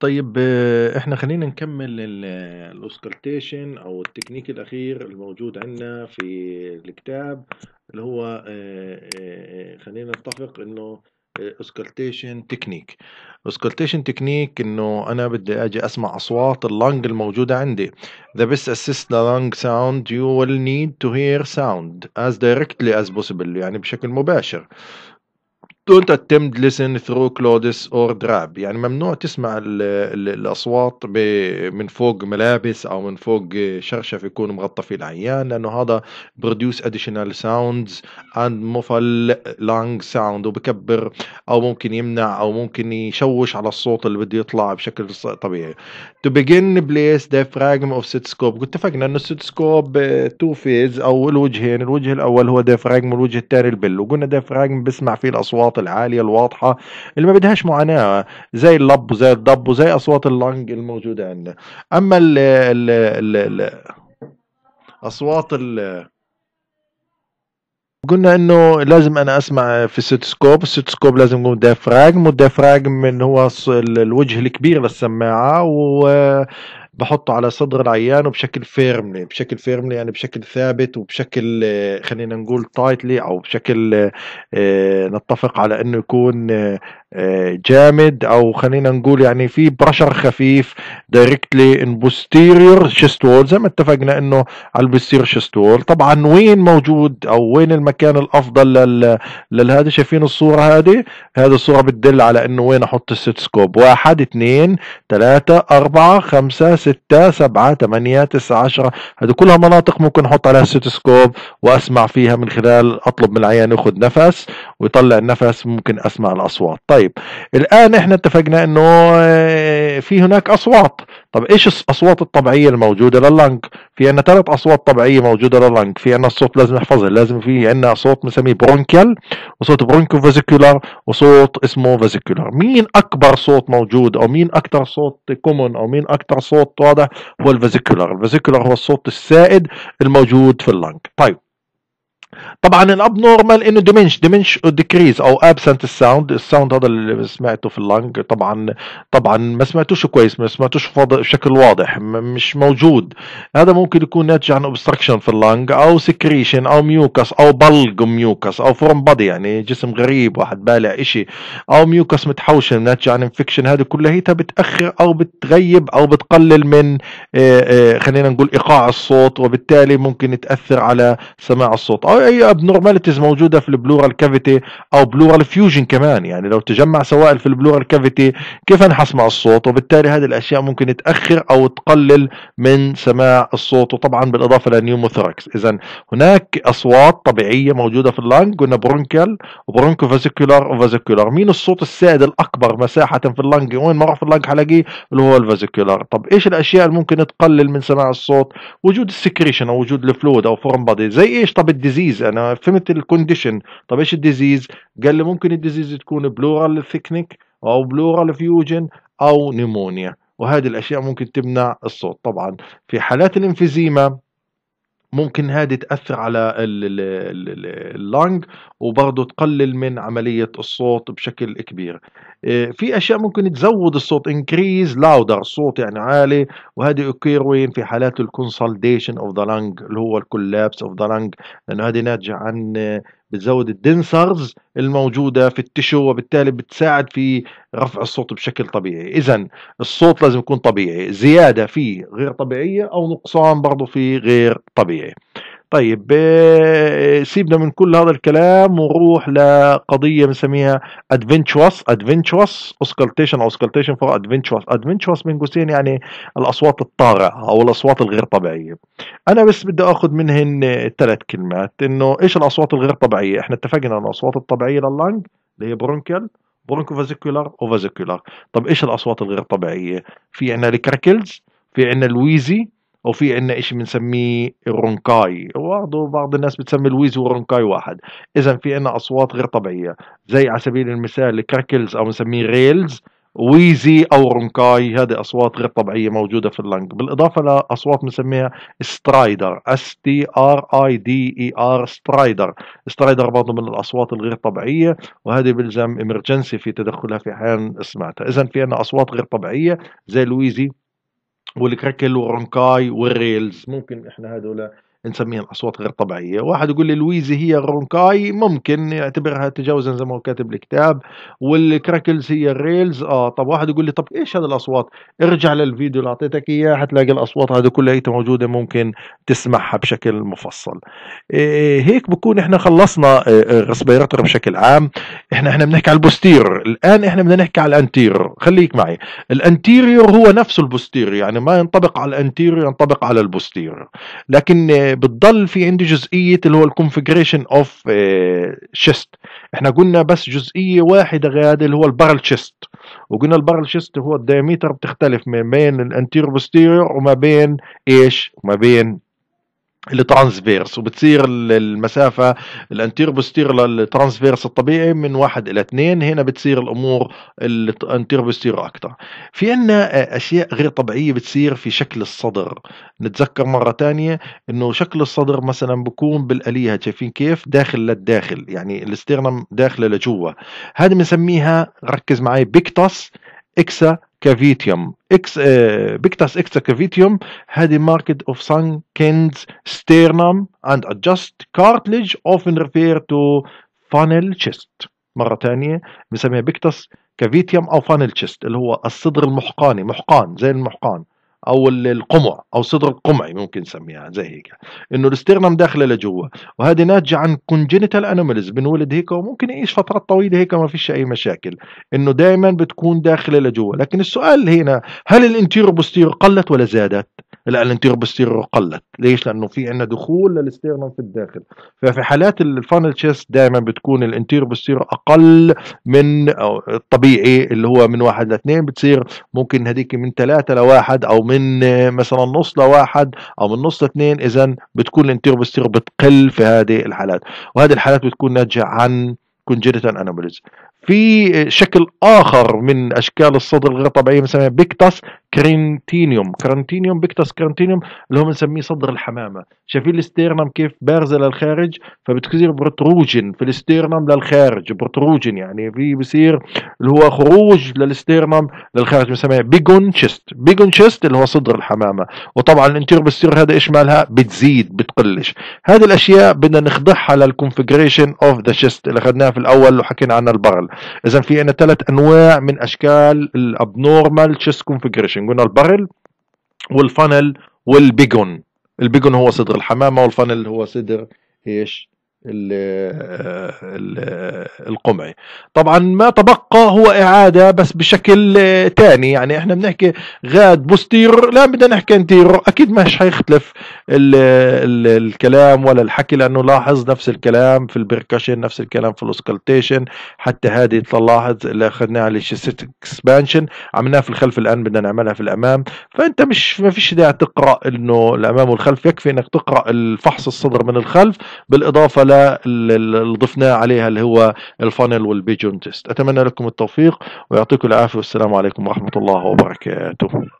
طيب احنا خلينا نكمل ال- الاوسكلتيشن او التكنيك الاخير الموجود عندنا في الكتاب اللي هو خلينا نتفق انه اوسكلتيشن تكنيك اوسكلتيشن تكنيك انه انا بدي اجي اسمع اصوات اللنج الموجوده عندي the best assist the lung sound you will need to hear sound as directly as possible يعني بشكل مباشر دون اتمد لسن ثرو كلودس اور دراب يعني ممنوع تسمع الـ الـ الاصوات من فوق ملابس او من فوق شرشف يكون مغطى فيه العيان لانه هذا بروديوس اديشنال ساوندز اند مفل لانج ساوند وبكبر او ممكن يمنع او ممكن يشوش على الصوت اللي بده يطلع بشكل طبيعي تو بيجن بليس ذا فراجم اوف ستسكوب اتفقنا انه الستسكوب تو فيز او الوجهين الوجه الاول هو ديفراجم والوجه الثاني البل وقلنا ديفراجم بسمع فيه الاصوات الاصوات العاليه الواضحه اللي ما بدهاش معاناه زي اللب وزي الضب وزي اصوات اللنج الموجوده عندنا اما ال ال ال ال اصوات ال قلنا انه لازم انا اسمع في الستوسكوب الستوسكوب لازم يكون ديفراجم والديفراجم من هو الوجه الكبير للسماعه و بحطه على صدر العيان وبشكل فيرملي بشكل فيرملي يعني بشكل ثابت وبشكل آه، خلينا نقول تايتلي او بشكل آه، آه، نتفق على انه يكون جامد او خلينا نقول يعني في برشر خفيف دايركتلي ان بوستيريور شيست وول زي ما اتفقنا انه على البوستيريور شيست وول طبعا وين موجود او وين المكان الافضل لل للهذا شايفين الصوره هذه هذه الصوره بتدل على انه وين احط الستسكوب واحد اثنين ثلاثة أربعة خمسة ستة سبعة ثمانية تسعة عشرة هذه كلها مناطق ممكن أحط عليها ستسكوب وأسمع فيها من خلال أطلب من العيان يأخذ نفس ويطلع النفس ممكن أسمع الأصوات طيب الآن إحنا اتفقنا أنه آه، في هناك أصوات طب إيش الأصوات الطبيعية الموجودة لللنج في عندنا ثلاث اصوات طبيعيه موجوده للنج في عندنا الصوت لازم نحفظه لازم في عندنا صوت بنسميه برونكيال وصوت برونكو فازيكولار وصوت اسمه فازيكولار مين اكبر صوت موجود او مين اكثر صوت كومون او مين اكثر صوت واضح هو الفازيكولار الفازيكولار هو الصوت السائد الموجود في اللنج طيب طبعا الاب نورمال انه دمنش دمنش ديكريز او ابسنت الساوند الساوند هذا اللي سمعته في اللنج طبعا طبعا ما سمعتوش كويس ما سمعتوش بشكل واضح مش موجود هذا ممكن يكون ناتج عن اوبستراكشن في اللنج او سكريشن او ميوكس او بلق ميوكس او فورم بادي يعني جسم غريب واحد بالع شيء او ميوكس متحوشن ناتج عن انفكشن هذه كلها بتاخر او بتغيب او بتقلل من آه، آه، خلينا نقول ايقاع الصوت وبالتالي ممكن تاثر على سماع الصوت او او اي ابنورماليتيز موجوده في البلورال كافيتي او بلورال فيوجن كمان يعني لو تجمع سوائل في البلورال كافيتي كيف انحس مع الصوت وبالتالي هذه الاشياء ممكن تاخر او تقلل من سماع الصوت وطبعا بالاضافه للنيوموثوركس اذا هناك اصوات طبيعيه موجوده في اللنج قلنا برونكال وبرونكو فازيكولار وفازيكولار مين الصوت السائد الاكبر مساحه في اللنج وين ما اروح في اللنج حلاقيه اللي هو الفازيكولار طب ايش الاشياء اللي ممكن تقلل من سماع الصوت وجود السكريشن او وجود الفلويد او فورم بادي زي ايش طب الديزيز ديزيز انا فهمت الكونديشن طب ايش الديزيز قال لي ممكن الديزيز تكون بلورال ثيكنيك او بلورال فيوجن او نيمونيا وهذه الاشياء ممكن تمنع الصوت طبعا في حالات الانفيزيما ممكن هذه تأثر على اللنج وبرضه تقلل من عملية الصوت بشكل كبير آه، في أشياء ممكن تزود الصوت انكريز لاودر الصوت يعني عالي وهذه أكير وين في حالات الكونسلديشن اوف ذا lung اللي هو الكولابس اوف ذا lung لأنه هذه ناتجة عن بتزود الدنسرز الموجوده في التشو وبالتالي بتساعد في رفع الصوت بشكل طبيعي اذا الصوت لازم يكون طبيعي زياده في غير طبيعيه او نقصان برضه في غير طبيعي طيب آه، آه، سيبنا من كل هذا الكلام ونروح لقضيه بنسميها ادفنتشوس ادفنتشوس اوسكلتيشن او اوسكلتيشن فور ادفنتشوس ادفنتشوس من قوسين يعني الاصوات الطارئه او الاصوات الغير طبيعيه انا بس بدي اخذ منهن ثلاث آه، كلمات انه ايش الاصوات الغير طبيعيه احنا اتفقنا انه الاصوات الطبيعيه لللانج اللي هي برونكل برونكو فازيكولار او فازيكولار طب ايش الاصوات الغير طبيعيه في عندنا الكركلز في عندنا الويزي وفي عندنا شيء بنسميه الرونكاي وبرضه بعض الناس بتسمي الويز والرونكاي واحد اذا في عندنا اصوات غير طبيعيه زي على سبيل المثال الكراكلز او بنسميه ريلز ويزي او رونكاي هذه اصوات غير طبيعيه موجوده في اللنج بالاضافه لاصوات بنسميها سترايدر اس تي ار اي دي اي ار سترايدر سترايدر برضه من الاصوات الغير طبيعيه وهذه بلزم امرجنسي في تدخلها في حال سمعتها اذا في عندنا اصوات غير طبيعيه زي الويزي والكراكل والرونكاي والريلز ممكن احنا هذول نسميهم اصوات غير طبيعيه واحد يقول لي لويزي هي الرونكاي ممكن يعتبرها تجاوزا زي ما هو كاتب الكتاب والكراكلز هي الريلز اه طب واحد يقول لي طب ايش هذه الاصوات ارجع للفيديو اللي اعطيتك اياه حتلاقي الاصوات هذه كلها موجوده ممكن تسمعها بشكل مفصل إيه, إيه، هيك بكون احنا خلصنا الرسبيراتور إيه، إيه، بشكل عام احنا احنا بنحكي على البوستير الان احنا بدنا نحكي على الانتير خليك معي الانتيريور هو نفسه البوستير يعني ما ينطبق على الانتيريور ينطبق على البوستير لكن بتضل في عندي جزئيه اللي هو الكونفجريشن اوف شيست احنا قلنا بس جزئيه واحده غاد اللي هو البارل شيست وقلنا البارل شيست هو الدايمتر بتختلف ما بين الانتيرو بوستيريور وما بين ايش ما بين الترانسفيرس وبتصير المسافة الانتير بوستير للترانسفيرس الطبيعي من واحد إلى اثنين هنا بتصير الأمور الانتير بوستير أكثر في عنا آه، أشياء غير طبيعية بتصير في شكل الصدر نتذكر مرة تانية أنه شكل الصدر مثلا بكون بالآلية شايفين كيف داخل للداخل يعني الاسترنم داخله لجوا هذا بنسميها ركز معي بيكتاس اكسا كافيتيوم اكس اه بيكتاس اكس كافيتيوم had a market of ستيرنام اند ادجست كارتليج cartilage often referred to funnel chest مرة ثانية بنسميها بيكتاس كافيتيوم أو فانل تشيست اللي هو الصدر المحقاني محقان زي المحقان او القمع او صدر القمعي ممكن نسميها زي هيك انه الاستغنم داخله لجوا وهذه ناتجه عن كونجنتال انوماليز بنولد هيك وممكن يعيش فترات طويله هيك ما فيش اي مشاكل انه دائما بتكون داخله لجوا لكن السؤال هنا هل الانتيرو بوستيرو قلت ولا زادت الالنتير بالستيريو قلت ليش لانه في عندنا دخول للستيرنم في الداخل ففي حالات الفانل تشيست دائما بتكون الانتير بالستيريو اقل من الطبيعي اللي هو من واحد لاثنين بتصير ممكن هذيك من ثلاثة لواحد او من آه، مثلا نص لواحد او من نص لاثنين اذا بتكون الانتير بالستيريو بتقل في هذه الحالات وهذه الحالات بتكون ناتجه عن congenital anomalies في شكل اخر من اشكال الصدر الغير طبيعيه بنسميها بيكتاس كرنتينيوم كرنتينيوم بيكتاس كرنتينيوم اللي هو بنسميه صدر الحمامه شايفين الاستيرنم كيف بارزه للخارج فبتصير بروتروجن في الاستيرنم للخارج بروتروجن يعني في بصير اللي هو خروج للستيرنم للخارج بنسميها بيجون شيست بيجون شيست اللي هو صدر الحمامه وطبعا الانتير بالسير هذا ايش مالها بتزيد بتقلش هذه الاشياء بدنا نخضعها للكونفجريشن اوف ذا شيست اللي اخذناها في الاول وحكينا عنها البغل اذا في عندنا ثلاث انواع من اشكال الابنورمال تشيست كونفجريشن قلنا البرل والفانل والبيجون البيجون هو صدر الحمامه والفانل هو صدر ايش القمعي طبعا ما تبقى هو إعادة بس بشكل تاني يعني احنا بنحكي غاد بوستير لا بدنا نحكي انتيرو أكيد مش حيختلف الـ الـ الكلام ولا الحكي لأنه لاحظ نفس الكلام في البركشن نفس الكلام في الاسكالتيشن حتى هذه تلاحظ اللي أخذناها على اكسبانشن عملناها في الخلف الآن بدنا نعملها في الأمام فأنت مش ما فيش داعي تقرأ إنه الأمام والخلف يكفي إنك تقرأ الفحص الصدر من الخلف بالإضافة على اللي ضفناه عليها اللي هو الفانل والبيجون تيست اتمنى لكم التوفيق ويعطيكم العافيه والسلام عليكم ورحمه الله وبركاته